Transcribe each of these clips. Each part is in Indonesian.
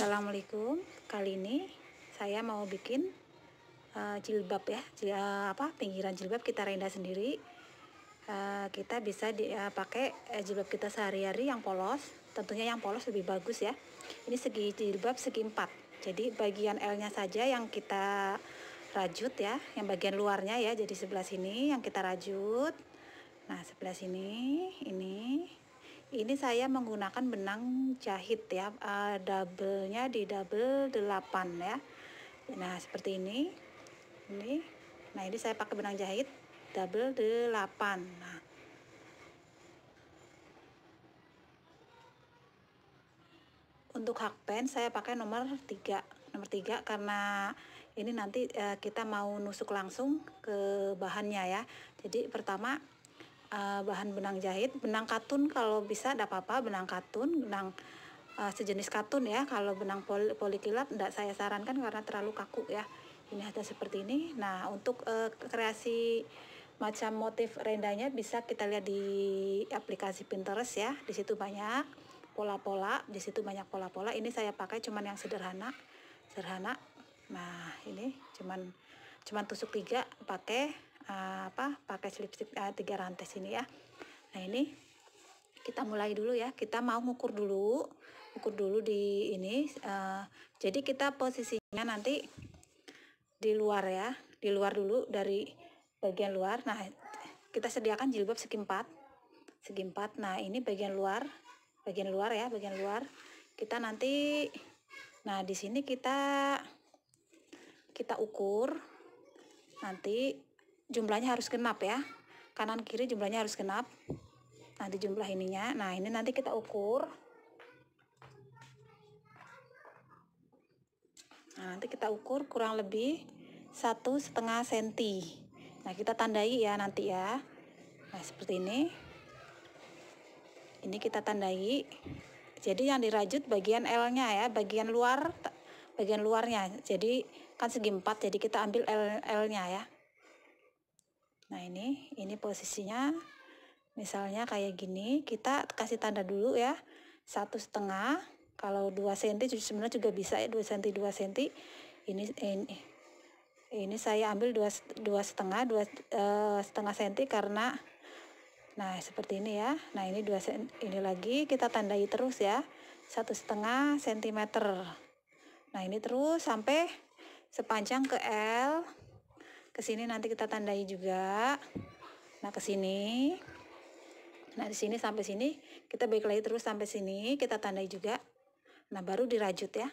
Assalamualaikum. Kali ini saya mau bikin uh, jilbab ya, Jil, uh, apa pinggiran jilbab kita renda sendiri. Uh, kita bisa di, uh, pakai uh, jilbab kita sehari-hari yang polos. Tentunya yang polos lebih bagus ya. Ini segi jilbab segi empat. Jadi bagian L-nya saja yang kita rajut ya, yang bagian luarnya ya. Jadi sebelah sini yang kita rajut. Nah sebelah sini ini ini saya menggunakan benang jahit ya uh, double-nya di double 8 ya nah seperti ini ini nah ini saya pakai benang jahit double 8 nah untuk hakpen saya pakai nomor 3 nomor tiga karena ini nanti uh, kita mau nusuk langsung ke bahannya ya jadi pertama uh, bahan benang jahit. Benang katun kalau bisa tidak apa-apa, benang katun, benang uh, sejenis katun ya. Kalau benang pol polikilat tidak saya sarankan karena terlalu kaku ya. Ini ada seperti ini. Nah, untuk uh, kreasi macam motif rendanya bisa kita lihat di aplikasi Pinterest ya. Di situ banyak pola-pola, di situ banyak pola-pola. Ini saya pakai cuman yang sederhana. Sederhana. Nah, ini cuman cuman tusuk tiga pakai Ah, apa pakai slip uh, eh, tiga rantai sini ya nah ini kita mulai dulu ya kita mau ngukur dulu ukur dulu di ini uh, jadi kita posisinya nanti di luar ya di luar dulu dari bagian luar nah kita sediakan jilbab segi empat segi empat nah ini bagian luar bagian luar ya bagian luar kita nanti nah di sini kita kita ukur nanti jumlahnya harus genap ya kanan kiri jumlahnya harus genap nanti jumlah ininya nah ini nanti kita ukur nah nanti kita ukur kurang lebih satu setengah senti nah kita tandai ya nanti ya nah seperti ini ini kita tandai jadi yang dirajut bagian L nya ya bagian luar bagian luarnya jadi kan segi empat, jadi kita ambil L, L nya ya Nah ini, ini posisinya misalnya kayak gini, kita kasih tanda dulu ya, satu setengah, kalau 2 cm sebenarnya juga bisa ya 2 cm 2 cm ini ini ini saya ambil dua dua setengah dua eh, setengah senti karena nah seperti ini ya nah ini dua ini lagi kita tandai terus ya satu setengah sentimeter nah ini terus sampai sepanjang ke L ke sini nanti kita tandai juga nah ke sini nah di sini sampai sini kita balik lagi terus sampai sini kita tandai juga nah baru dirajut ya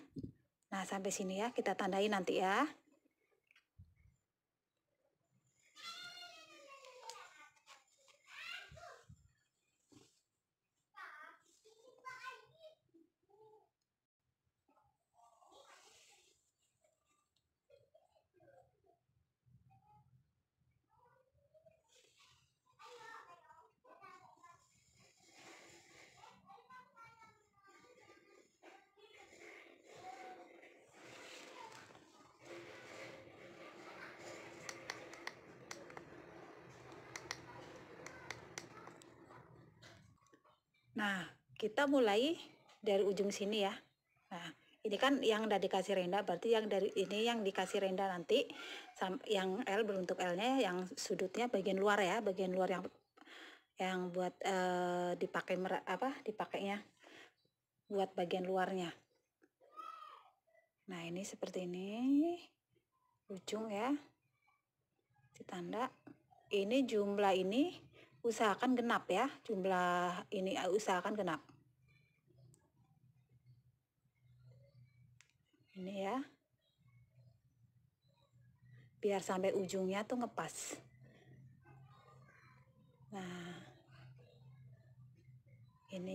nah sampai sini ya kita tandai nanti ya Nah, kita mulai dari ujung sini ya. Nah, ini kan yang udah dikasih renda, berarti yang dari ini yang dikasih renda nanti, yang L berbentuk L-nya, yang sudutnya bagian luar ya, bagian luar yang yang buat eh, dipakai apa dipakainya buat bagian luarnya. Nah ini seperti ini ujung ya, ditanda. Ini jumlah ini usahakan genap ya jumlah ini eh, usahakan genap ini ya biar sampai ujungnya tuh ngepas nah ini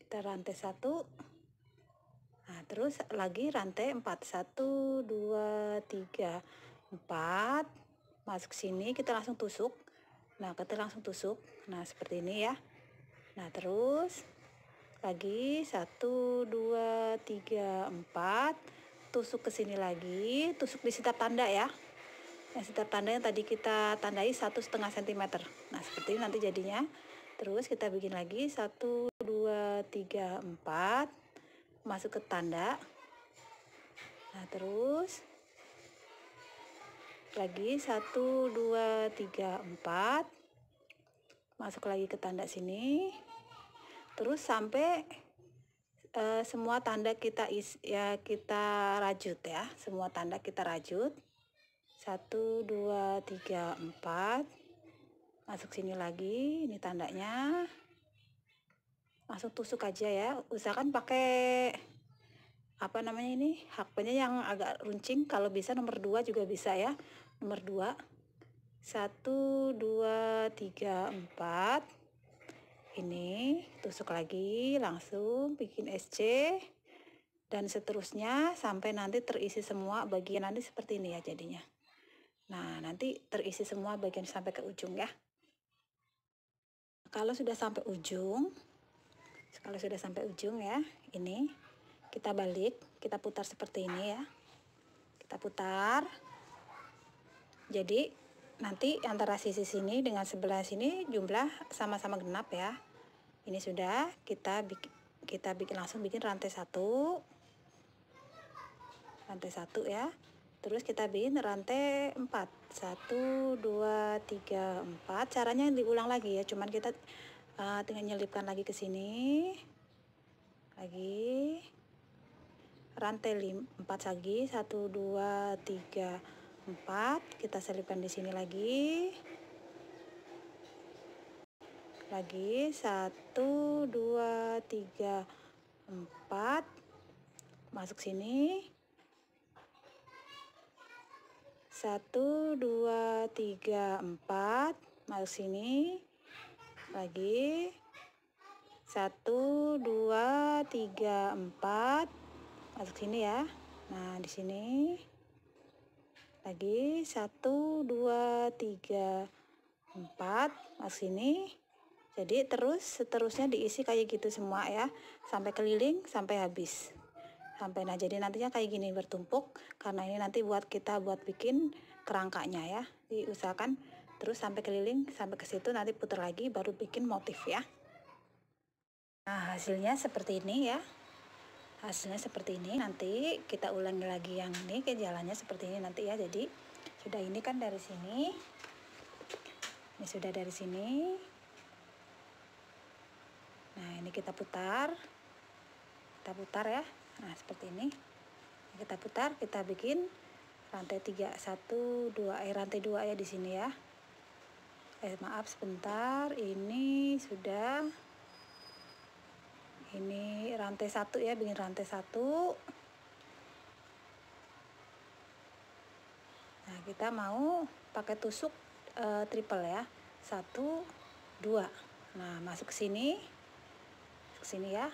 kita rantai satu nah terus lagi rantai empat satu dua tiga empat masuk sini kita langsung tusuk nah kita langsung tusuk nah seperti ini ya nah terus lagi satu dua tiga empat tusuk ke sini lagi tusuk di setiap tanda ya yang nah, setiap tanda yang tadi kita tandai satu setengah sentimeter nah seperti ini nanti jadinya terus kita bikin lagi satu dua tiga empat masuk ke tanda nah terus lagi satu dua tiga empat masuk lagi ke tanda sini terus sampai uh, semua tanda kita is ya kita rajut ya semua tanda kita rajut satu dua tiga empat masuk sini lagi ini tandanya masuk tusuk aja ya usahakan pakai apa namanya ini hakpenya yang agak runcing kalau bisa nomor dua juga bisa ya nomor 2 1, 2, 3, 4 ini tusuk lagi langsung bikin SC dan seterusnya sampai nanti terisi semua bagian nanti seperti ini ya jadinya nah nanti terisi semua bagian sampai ke ujung ya kalau sudah sampai ujung kalau sudah sampai ujung ya ini kita balik kita putar seperti ini ya kita putar jadi nanti antara sisi sini dengan sebelah sini jumlah sama-sama genap ya. Ini sudah kita bikin, kita bikin langsung bikin rantai satu, rantai satu ya. Terus kita bikin rantai empat, satu dua tiga empat. Caranya diulang lagi ya Cuman kita uh, tinggal nyelipkan lagi ke sini Lagi Rantai empat lagi 1, 2, 3, 4 kita selipkan di sini lagi lagi 1 2 3 4 masuk sini 1 2 3 4 masuk sini lagi 1 2 3 4 masuk sini ya nah di sini lagi satu dua tiga empat mas nah sini jadi terus seterusnya diisi kayak gitu semua ya sampai keliling sampai habis sampai nah jadi nantinya kayak gini bertumpuk karena ini nanti buat kita buat bikin kerangkanya ya diusahakan terus sampai keliling sampai ke situ nanti putar lagi baru bikin motif ya nah hasilnya seperti ini ya hasilnya seperti ini nanti kita ulangi lagi yang ini ke jalannya seperti ini nanti ya jadi sudah ini kan dari sini ini sudah dari sini nah ini kita putar kita putar ya nah seperti ini kita putar kita bikin rantai 3 1 2 eh rantai 2 ya di sini ya eh maaf sebentar ini sudah ini rantai satu ya bikin rantai satu nah kita mau pakai tusuk e, triple ya satu dua nah masuk ke sini masuk ke sini ya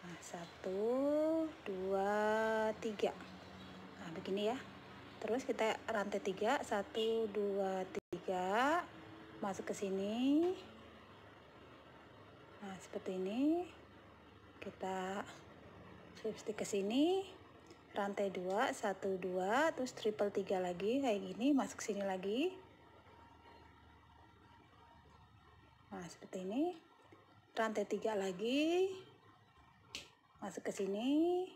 nah satu dua tiga nah begini ya terus kita rantai tiga satu dua tiga masuk ke sini Nah, seperti ini kita slip ke sini rantai 2 1 2 terus triple 3 lagi kayak gini masuk sini lagi nah seperti ini rantai 3 lagi masuk ke sini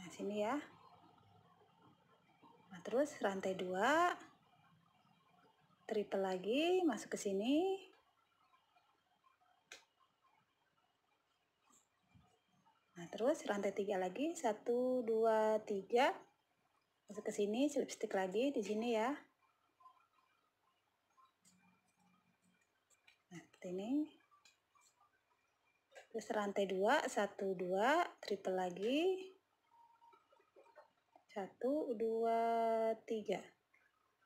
nah sini ya nah terus rantai 2 triple lagi masuk ke sini terus rantai tiga lagi satu dua tiga masuk ke sini slip stick lagi di sini ya nah seperti ini terus rantai dua satu dua triple lagi satu dua tiga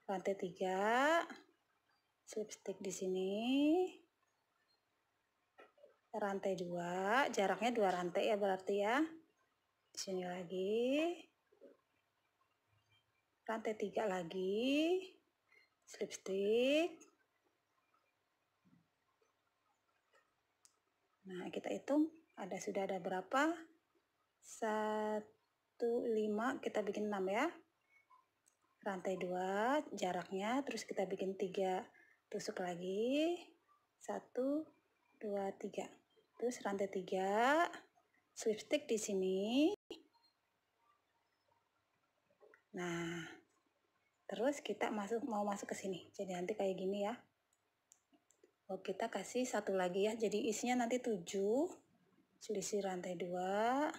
rantai tiga slip stick di sini rantai dua jaraknya dua rantai ya berarti ya sini lagi rantai tiga lagi slip stitch nah kita hitung ada sudah ada berapa satu lima kita bikin enam ya rantai dua jaraknya terus kita bikin tiga tusuk lagi satu dua, tiga. Terus rantai 3, slip stitch di sini. Nah, terus kita masuk mau masuk ke sini. Jadi nanti kayak gini ya. Oh, kita kasih satu lagi ya. Jadi isinya nanti 7, selisih rantai 2,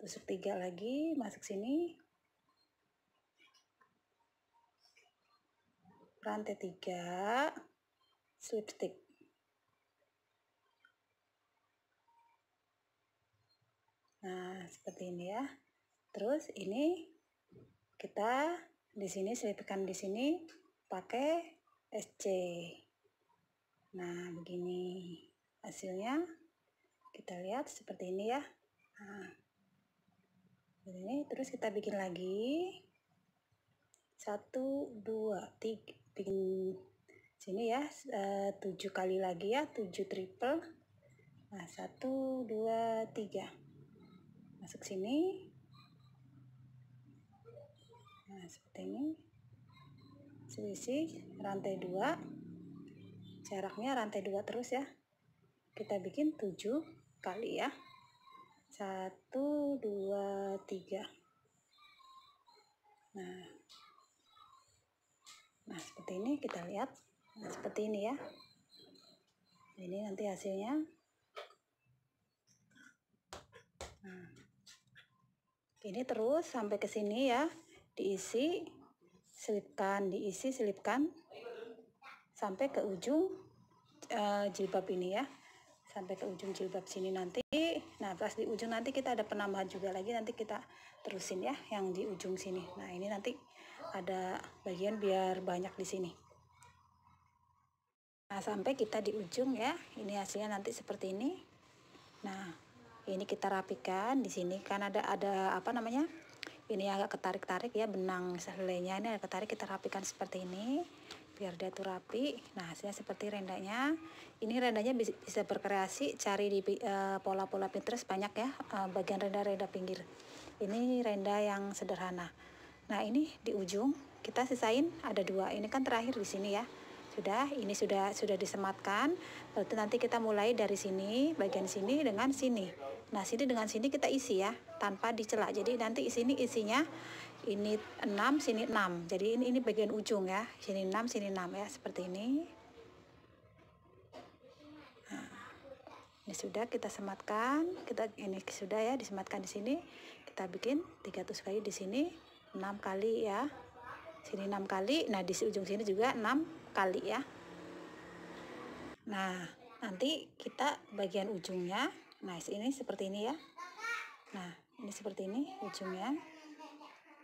tusuk 3 lagi, masuk sini. Rantai 3, slip stick. Nah, seperti ini ya. Terus ini kita di sini selipkan di sini pakai SC. Nah, begini hasilnya. Kita lihat seperti ini ya. Nah, ini terus kita bikin lagi. Satu, dua, tiga, bikin sini ya eh, tujuh kali lagi ya tujuh triple nah satu dua tiga masuk sini nah seperti ini selisih rantai 2 jaraknya rantai 2 terus ya kita bikin 7 kali ya 1, 2, 3 nah nah seperti ini kita lihat nah, seperti ini ya ini nanti hasilnya nah ini terus sampai ke sini ya diisi selipkan diisi selipkan sampai ke ujung uh, jilbab ini ya sampai ke ujung jilbab sini nanti nah pas di ujung nanti kita ada penambahan juga lagi nanti kita terusin ya yang di ujung sini nah ini nanti ada bagian biar banyak di sini nah sampai kita di ujung ya ini hasilnya nanti seperti ini nah ini kita rapikan di sini kan ada ada apa namanya ini agak ketarik-tarik ya benang selainya ini agak ketarik kita rapikan seperti ini biar dia tuh rapi nah hasilnya seperti rendanya ini rendanya bisa, berkreasi cari di eh, pola-pola uh, Pinterest banyak ya uh, bagian renda-renda pinggir ini renda yang sederhana nah ini di ujung kita sisain ada dua ini kan terakhir di sini ya sudah, ini sudah sudah disematkan. Lalu nanti kita mulai dari sini, bagian sini dengan sini. Nah, sini dengan sini kita isi ya, tanpa dicela. Jadi nanti sini isinya ini 6, sini 6. Jadi ini ini bagian ujung ya. Sini 6, sini 6 ya, seperti ini. Nah, ini sudah kita sematkan. Kita ini sudah ya disematkan di sini. Kita bikin 300 kali di sini, 6 kali ya. Sini 6 kali. Nah, di ujung sini juga 6 kali ya nah nanti kita bagian ujungnya nah ini seperti ini ya nah ini seperti ini ujungnya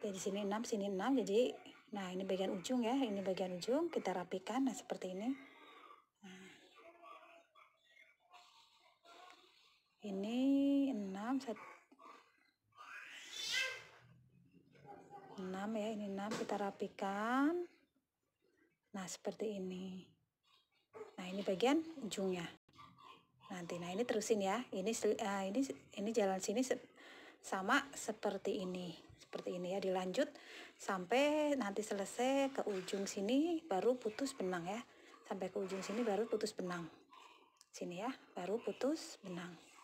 jadi sini enam, sini enam. jadi nah ini bagian ujung ya ini bagian ujung kita rapikan nah seperti ini nah. ini enam, set 6 ya ini enam kita rapikan Nah, seperti ini. Nah, ini bagian ujungnya. Nanti, nah ini terusin ya. Ini uh, ini ini jalan sini se sama seperti ini. Seperti ini ya, dilanjut sampai nanti selesai ke ujung sini baru putus benang ya. Sampai ke ujung sini baru putus benang. Sini ya, baru putus benang.